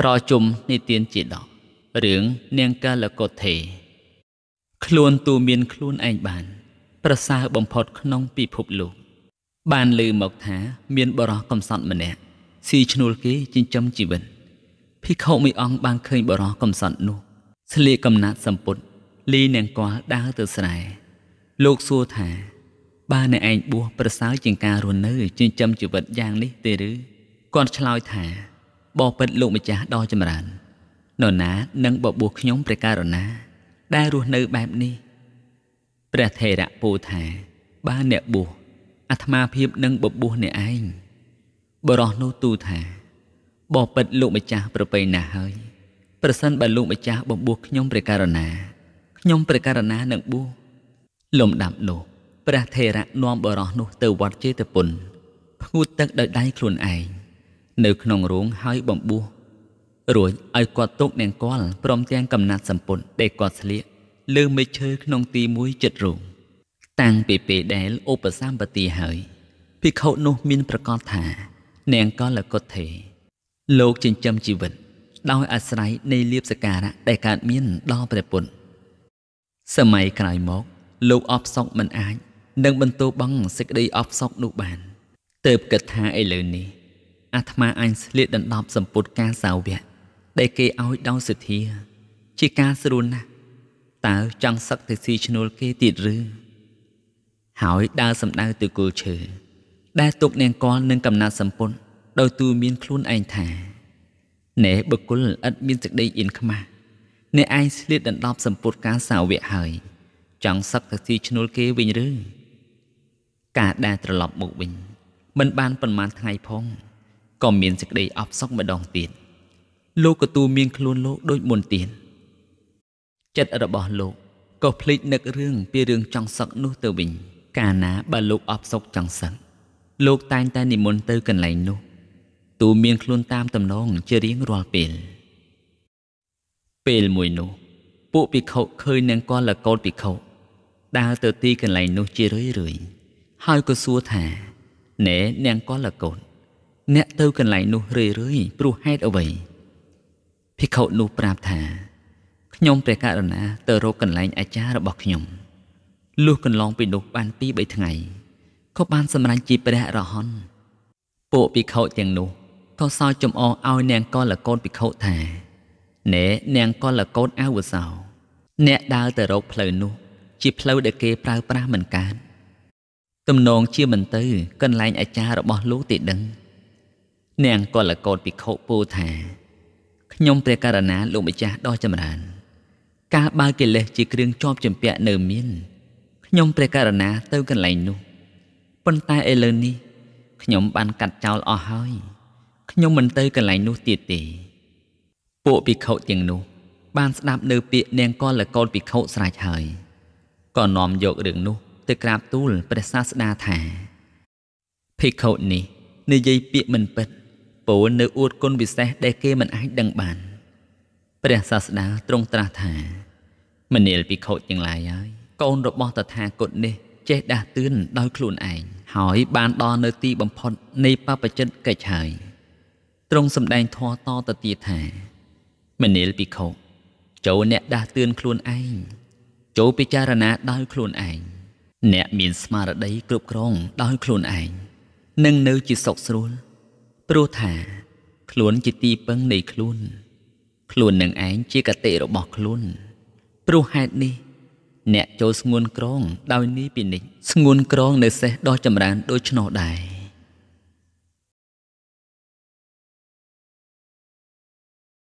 ប្រជុំនិទានជាដករឿងនាងកាលកុថេខ្លួនទូមាន ខ្លួនឯងបាន ប្រសើរបំផុតក្នុងពិភពលោក បានលើមកថាមានបរោះកំសត់ម្នាក់ស៊ីឈ្នួលគេចិញ្ចឹមជីវិតភិក្ខុមួយអង្គបានឃើញ បរោះកំសត់នោះស្លៀកកំណាត់សម្ពុត លីនាងគាល់ដើរទៅស្រែលោកសួរថាបើអ្នកឯងបួសប្រសើរជាងការរស់នៅចិញ្ចឹមជីវិតយ៉ាងនេះទេឬគាត់ឆ្លើយថាបបិទ្ធលោកម្ចាស់ដ៏ចម្រើននរណានឹងបបួសខ្ញុំព្រះករុណា ដែលរស់នៅបែបនេះព្រះថេរៈពោលថាបើអ្នកបួសអាត្មាភាពនឹងបបួសអ្នកឯងបរោះនោះទូថាបបិទ្ធលោកម្ចាស់ប្រពៃណាហើយ ប្រសិនបើលោកម្ចាស់បំបួសខ្ញុំព្រះករុណាខ្ញុំព្រះករុណានឹងបួសលំដាប់នោះព្រះថេរៈនាំបរោះនោះទៅវត្តជេតពុនផ្ងួតទឹកដោយដៃខ្លួនឯងនៅក្នុងរោងហើយបំបួសរួចឲ្យគាត់ទុកនង្គ័លព្រមទាំងកំណាត់សម្ពន្ធដែលគាត់ស្លៀកលើមេឈើក្នុងទីមួយចិត្តរោងតាំងពីពេលដែលឧបសម្បទាហើយភិក្ខុនោះមានប្រកាសថា នាងកលកុទ្ទេលោកចិញ្ចឹមជីវិតដោយអាស្រ័យនៃលៀបសការៈដែលកើតមានដល់ព្រះពុទ្ធសម័យក្រោយមក លោកអបសក់មិនអាចនឹងបន្ទោបង់សេចក្តីអបសក់នោះបានទើបគិតថាឥឡូវនេះអាត្មាអញស្លៀកដណ្ដប់សម្ពុតការសាវៈដែលគេឲ្យដោយសទ្ធា ជាការស្រួលណាស់តើចង់សឹកទៅស៊ីឈ្នួលគេទៀតឬ ហើយដើរសម្ដៅទៅគល់ឈើ ដែលទុកនាងកលនឹងកំណត់សម្ពុនដោយទូមានខ្លួនឯងថាណែបុគ្គលឥតមានសេចក្តីអៀនខ្មាស់អ្នកឯងស្លៀកដណ្ដប់សម្ពុតការសាវៈហើយ ចង់សឹកទៅស៊ីឈ្នួលគេវិញឬ ការដែលត្រឡប់មកវិញមិនបានប៉ុន្មានថ្ងៃផងក៏មានសេចក្តីអផ្សុកម្ដងទៀតលោកក៏ទូមានខ្លួនលោកដូចមុនទៀតចិត្តរបស់លោកក៏ភ្លេចនឹករឿងពីរឿងចង់សឹកនោះទៅវិញ កាលណាបើលោកអផ្សុកចង់សឹកលោកតែងតែនិមន្តទៅកន្លែងនោះទូមានខ្លួនតាមតំណងជារៀងរាល់ពេល ពេលមួយនោះ ពួកភិក្ខុឃើញនឹងកលកោតភិក្ខុដើរទៅទីកន្លែងនោះជារឿយរឿយហើយក៏សួរថា ណែនាងកលកោតអ្នកទៅកន្លែងនោះរឿយរឿយព្រោះហេតុអ្វីភិក្ខុនោះប្រាប់ថាខ្ញុំព្រះករុណាទៅរកកន្លែងអាចារ្យរបស់ខ្ញុំលុះកន្លងពីនោះបាន2 3ថ្ងៃក៏បានសម្រេចជាព្រះអរហន្តពួកភិក្ខុទាំងនោះក៏សោយចំអកឲ្យនាងកលកូនភិក្ខុថាណែនាងកលកូនអវសោអ្នកដើរទៅរកផ្លូវនោះជាផ្លូវដែលគេប្រើប្រាស់មិនកើតទំនងជាមិនទៅ កន្លែងអាចារ្យរបស់លោកទេដឹងនាងកលកោតភិក្ខុពូថាខ្ញុំព្រះករណាលោកម្ចាស់ដ៏ចម្រើនការបើកិលេសជាគ្រឿងជាប់ចម្ពាក់នៅមានខ្ញុំព្រះករណាទៅកន្លែងនោះប៉ុន្តែឥឡូវនេះខ្ញុំបានកាត់ចោលអស់ហើយខ្ញុំមិនទៅកន្លែងនោះទៀតទេ ពួកភិក្ខុទាំងនោះ បានស្ដាប់នៅពាក្យនាងកលកោតភិក្ខុស្រេចហើយក៏នាំយករឿងនោះ ទៅក្រាបទូលព្រះសាស្តាថាភិក្ខុនេះនិយាយពាក្យមិនពិតពោលនៅអួតគុណពិសេសដែលគេមិនអាចដឹងបានព្រះសាស្តាទ្រង់ត្រាស់ថាមនាលភិក្ខុទាំងឡាយហើយកូនរបស់តថាគតនេះចេះដាស់តឿនដោយខ្លួនឯងហើយបានដល់នៅទីបំផុតនៃបព្វជិតកិច្ចហើយទ្រង់សម្ដែងធម៌តទៅទៀតថាមនាលភិក្ខុចូលអ្នកដាស់តឿនខ្លួនឯងចូលពិចារណាដោយខ្លួនឯងអ្នកមានស្មារតីគ្រប់គ្រងដោយខ្លួនឯងនឹងនៅជាសុខស្រួលព្រោះថាខ្លួនជាទីពឹងនៃខ្លួនខ្លួននឹងឯងជាកតិរបស់ខ្លួនព្រោះហេតុនេះ អ្នកចូលស្ងួនក្រងដោយនីពិនិច ស្ងួនក្រងនៅសេះដ៏ចម្រើនដូច្នោះដែរ